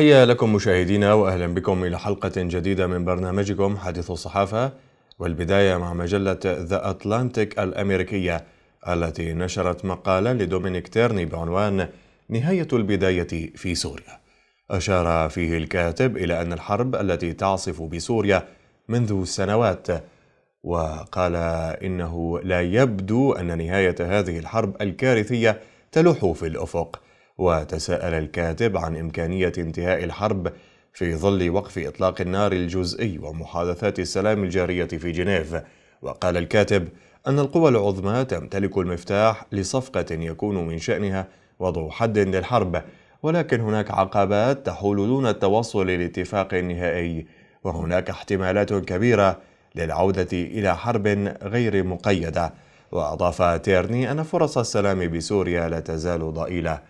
تحية لكم مشاهدينا وأهلا بكم إلى حلقة جديدة من برنامجكم حديث الصحافة والبداية مع مجلة ذا أتلانتيك الأمريكية التي نشرت مقالا لدومينيك تيرني بعنوان نهاية البداية في سوريا أشار فيه الكاتب إلى أن الحرب التي تعصف بسوريا منذ سنوات وقال إنه لا يبدو أن نهاية هذه الحرب الكارثية تلوح في الأفق وتساءل الكاتب عن إمكانية انتهاء الحرب في ظل وقف إطلاق النار الجزئي ومحادثات السلام الجارية في جنيف وقال الكاتب أن القوى العظمى تمتلك المفتاح لصفقة يكون من شأنها وضع حد للحرب ولكن هناك عقبات تحول دون التوصل لاتفاق نهائي وهناك احتمالات كبيرة للعودة إلى حرب غير مقيدة وأضاف تيرني أن فرص السلام بسوريا لا تزال ضئيلة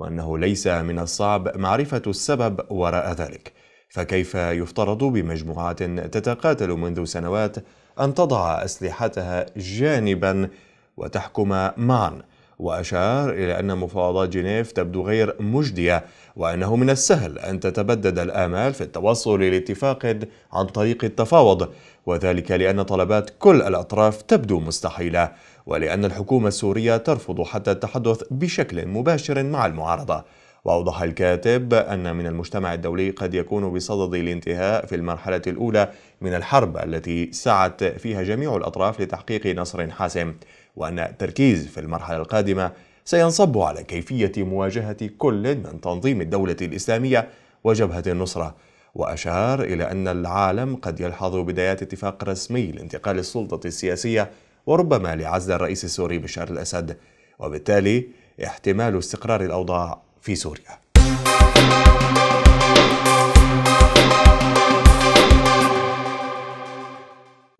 وأنه ليس من الصعب معرفة السبب وراء ذلك فكيف يفترض بمجموعات تتقاتل منذ سنوات أن تضع أسلحتها جانبا وتحكم معا وأشار إلى أن مفاوضات جنيف تبدو غير مجدية وأنه من السهل أن تتبدد الآمال في التوصل لاتفاق عن طريق التفاوض وذلك لأن طلبات كل الأطراف تبدو مستحيلة ولأن الحكومة السورية ترفض حتى التحدث بشكل مباشر مع المعارضة وأوضح الكاتب أن من المجتمع الدولي قد يكون بصدد الانتهاء في المرحلة الأولى من الحرب التي سعت فيها جميع الأطراف لتحقيق نصر حاسم وأن التركيز في المرحلة القادمة سينصب على كيفية مواجهة كل من تنظيم الدولة الإسلامية وجبهة النصرة وأشار إلى أن العالم قد يلحظ بدايات اتفاق رسمي لانتقال السلطة السياسية وربما لعزل الرئيس السوري بشار الأسد وبالتالي احتمال استقرار الأوضاع في سوريا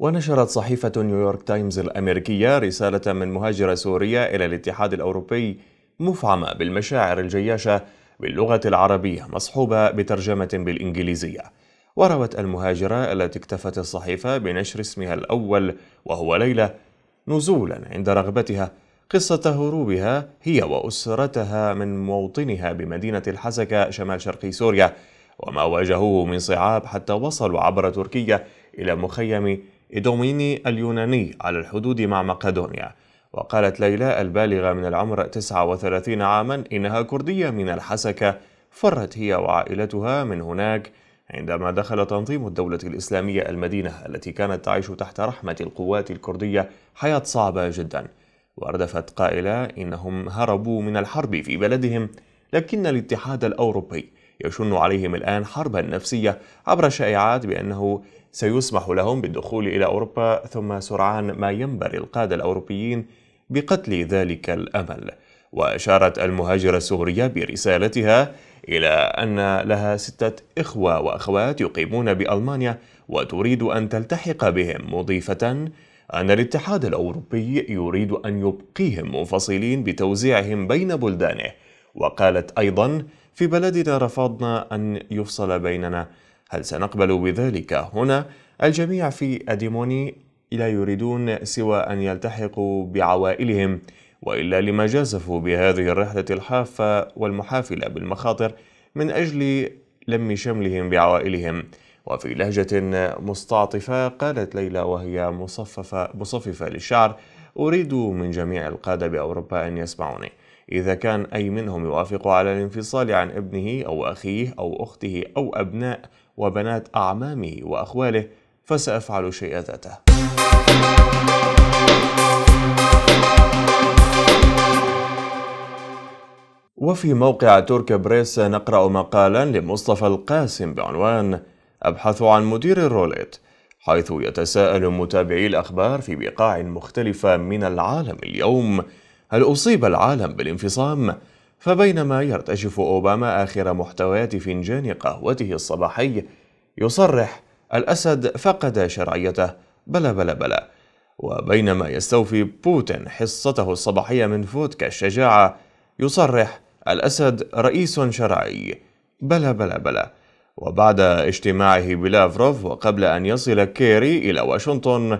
ونشرت صحيفة نيويورك تايمز الأمريكية رسالة من مهاجرة سورية إلى الاتحاد الأوروبي مفعمة بالمشاعر الجياشة باللغة العربية مصحوبة بترجمة بالإنجليزية وروت المهاجرة التي اكتفت الصحيفة بنشر اسمها الأول وهو ليلى نزولا عند رغبتها قصة هروبها هي وأسرتها من موطنها بمدينة الحسكة شمال شرقي سوريا وما واجهوه من صعاب حتى وصلوا عبر تركيا إلى مخيم إدوميني اليوناني على الحدود مع مقدونيا وقالت ليلى البالغة من العمر 39 عاما إنها كردية من الحسكة فرت هي وعائلتها من هناك عندما دخل تنظيم الدولة الإسلامية المدينة التي كانت تعيش تحت رحمة القوات الكردية حياة صعبة جدا وأردفت قائلة إنهم هربوا من الحرب في بلدهم لكن الاتحاد الأوروبي يشن عليهم الآن حربا نفسية عبر شائعات بأنه سيسمح لهم بالدخول إلى أوروبا ثم سرعان ما ينبري القادة الأوروبيين بقتل ذلك الأمل وأشارت المهاجرة السورية برسالتها إلى أن لها ستة إخوة وأخوات يقيمون بألمانيا وتريد أن تلتحق بهم مضيفة أن الاتحاد الأوروبي يريد أن يبقيهم منفصلين بتوزيعهم بين بلدانه وقالت أيضا في بلدنا رفضنا أن يفصل بيننا هل سنقبل بذلك هنا؟ الجميع في أديموني لا يريدون سوى أن يلتحقوا بعوائلهم وإلا لما جازفوا بهذه الرحلة الحافة والمحافلة بالمخاطر من أجل لم شملهم بعوائلهم وفي لهجة مستعطفة قالت ليلى وهي مصففة, مصففة للشعر أريد من جميع القادة بأوروبا أن يسمعوني إذا كان أي منهم يوافق على الانفصال عن ابنه أو أخيه أو أخته أو أبناء وبنات أعمامي وأخواله فسأفعل شيء ذاته وفي موقع ترك بريس نقرأ مقالا لمصطفى القاسم بعنوان أبحث عن مدير الروليت حيث يتساءل متابعي الأخبار في بقاع مختلفة من العالم اليوم هل أصيب العالم بالانفصام؟ فبينما يرتجف أوباما آخر محتويات فنجان قهوته الصباحي يصرح الأسد فقد شرعيته بلا بلا بلا وبينما يستوفي بوتين حصته الصباحية من فودكا الشجاعة يصرح الأسد رئيس شرعي بلا بلا بلا وبعد اجتماعه بلافروف وقبل أن يصل كيري إلى واشنطن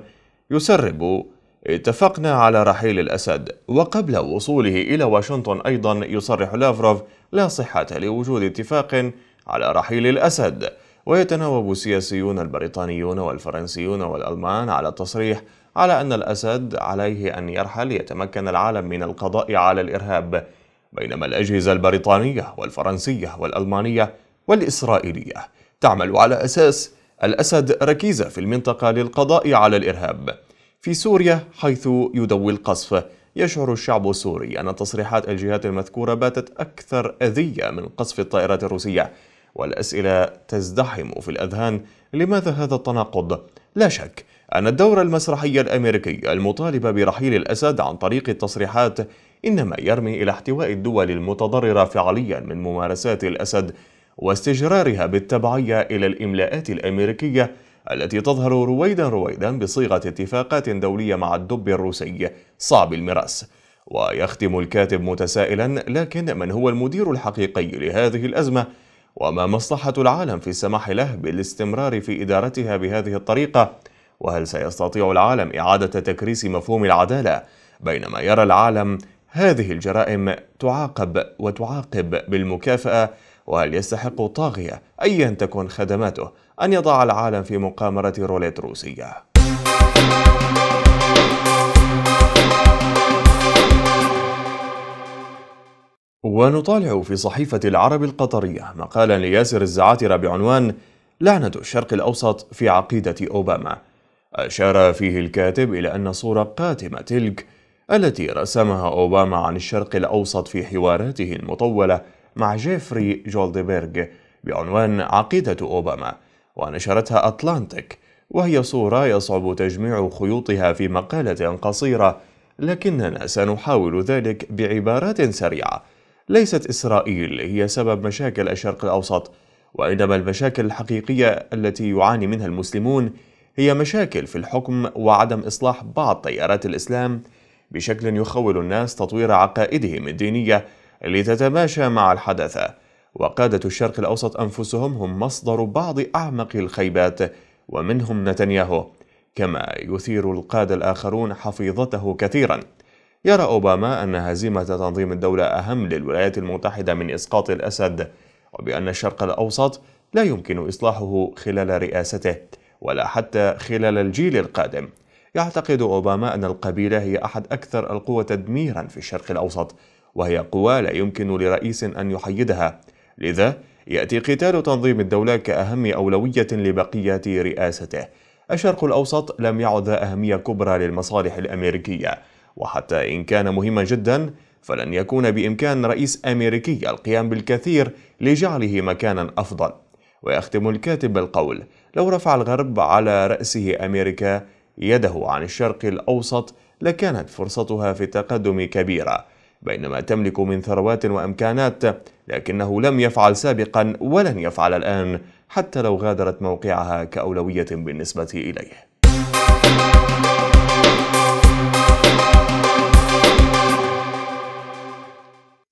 يسرب اتفقنا على رحيل الأسد وقبل وصوله إلى واشنطن أيضا يصرح لافروف لا صحة لوجود اتفاق على رحيل الأسد ويتناوب السياسيون البريطانيون والفرنسيون والألمان على التصريح على أن الأسد عليه أن يرحل يتمكن العالم من القضاء على الإرهاب بينما الأجهزة البريطانية والفرنسية والألمانية والإسرائيلية تعمل على أساس الأسد ركيزة في المنطقة للقضاء على الإرهاب في سوريا حيث يدوي القصف يشعر الشعب السوري أن تصريحات الجهات المذكورة باتت أكثر أذية من قصف الطائرات الروسية والأسئلة تزدحم في الأذهان لماذا هذا التناقض؟ لا شك أن الدور المسرحي الأمريكي المطالب برحيل الأسد عن طريق التصريحات إنما يرمي إلى احتواء الدول المتضررة فعليا من ممارسات الأسد واستجرارها بالتبعية إلى الإملاءات الأمريكية التي تظهر رويدا رويدا بصيغة اتفاقات دولية مع الدب الروسي صعب المراس ويختم الكاتب متسائلا لكن من هو المدير الحقيقي لهذه الأزمة وما مصلحة العالم في السماح له بالاستمرار في إدارتها بهذه الطريقة وهل سيستطيع العالم إعادة تكريس مفهوم العدالة بينما يرى العالم هذه الجرائم تعاقب وتعاقب بالمكافأة وهل يستحق طاغية أيا تكن خدماته أن يضع العالم في مقامرة روليت روسية؟ ونطالع في صحيفة العرب القطرية مقالا لياسر الزعاترة بعنوان لعنة الشرق الأوسط في عقيدة أوباما أشار فيه الكاتب إلى أن صورة قاتمة تلك التي رسمها أوباما عن الشرق الأوسط في حواراته المطولة مع جيفري جولدبرغ بعنوان عقيدة أوباما ونشرتها أتلانتيك وهي صورة يصعب تجميع خيوطها في مقالة قصيرة لكننا سنحاول ذلك بعبارات سريعة ليست إسرائيل هي سبب مشاكل الشرق الأوسط وإنما المشاكل الحقيقية التي يعاني منها المسلمون هي مشاكل في الحكم وعدم إصلاح بعض تيارات الإسلام بشكل يخول الناس تطوير عقائدهم الدينية لتتماشى مع الحدث وقادة الشرق الأوسط أنفسهم هم مصدر بعض أعمق الخيبات ومنهم نتنياهو كما يثير القادة الآخرون حفيظته كثيرا يرى أوباما أن هزيمة تنظيم الدولة أهم للولايات المتحدة من إسقاط الأسد وبأن الشرق الأوسط لا يمكن إصلاحه خلال رئاسته ولا حتى خلال الجيل القادم يعتقد أوباما أن القبيلة هي أحد أكثر القوى تدميرا في الشرق الأوسط وهي قوى لا يمكن لرئيس أن يحيدها لذا يأتي قتال تنظيم الدولة كأهم أولوية لبقية رئاسته الشرق الأوسط لم يعد أهمية كبرى للمصالح الأمريكية وحتى إن كان مهما جدا فلن يكون بإمكان رئيس أمريكي القيام بالكثير لجعله مكانا أفضل ويختم الكاتب بالقول لو رفع الغرب على رأسه أمريكا يده عن الشرق الأوسط لكانت فرصتها في التقدم كبيرة بينما تملك من ثروات وامكانات لكنه لم يفعل سابقا ولن يفعل الان حتى لو غادرت موقعها كاولويه بالنسبه اليه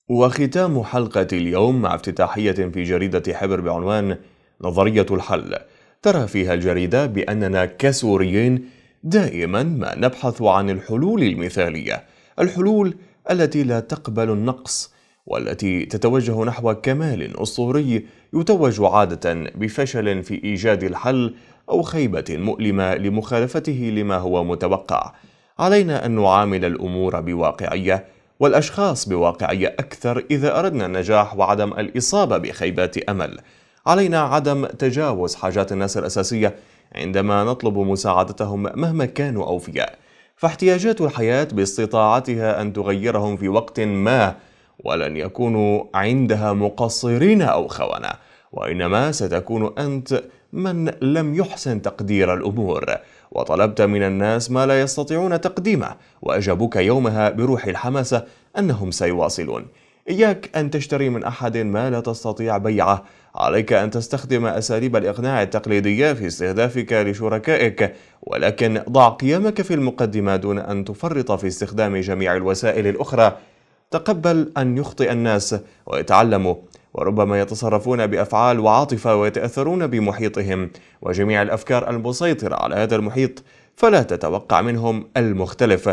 وختام حلقة اليوم مع افتتاحية في جريدة حبر بعنوان نظرية الحل ترى فيها الجريدة بأننا كسوريين دائما ما نبحث عن الحلول المثالية الحلول التي لا تقبل النقص والتي تتوجه نحو كمال اسطوري يتوج عاده بفشل في ايجاد الحل او خيبه مؤلمه لمخالفته لما هو متوقع علينا ان نعامل الامور بواقعيه والاشخاص بواقعيه اكثر اذا اردنا النجاح وعدم الاصابه بخيبات امل علينا عدم تجاوز حاجات الناس الاساسيه عندما نطلب مساعدتهم مهما كانوا اوفياء فاحتياجات الحياة باستطاعتها أن تغيرهم في وقت ما ولن يكونوا عندها مقصرين أو خونة وإنما ستكون أنت من لم يحسن تقدير الأمور وطلبت من الناس ما لا يستطيعون تقديمه وأجابوك يومها بروح الحماسة أنهم سيواصلون إياك أن تشتري من أحد ما لا تستطيع بيعه عليك أن تستخدم أساليب الإقناع التقليدية في استهدافك لشركائك ولكن ضع قيمك في المقدمة دون أن تفرط في استخدام جميع الوسائل الأخرى تقبل أن يخطئ الناس ويتعلموا وربما يتصرفون بأفعال وعاطفة ويتأثرون بمحيطهم وجميع الأفكار المسيطرة على هذا المحيط فلا تتوقع منهم المختلف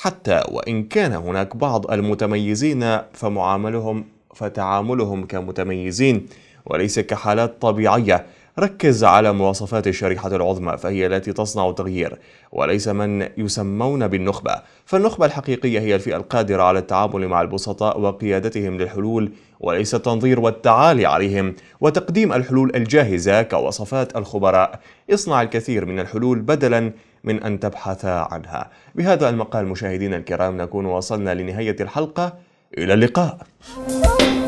حتى وإن كان هناك بعض المتميزين فمعاملهم فتعاملهم كمتميزين وليس كحالات طبيعية ركز على مواصفات الشريحة العظمى فهي التي تصنع التغيير وليس من يسمون بالنخبة فالنخبة الحقيقية هي الفئة القادرة على التعامل مع البسطاء وقيادتهم للحلول وليس التنظير والتعالي عليهم وتقديم الحلول الجاهزة كوصفات الخبراء اصنع الكثير من الحلول بدلا من أن تبحث عنها بهذا المقال مشاهدينا الكرام نكون وصلنا لنهاية الحلقة إلى اللقاء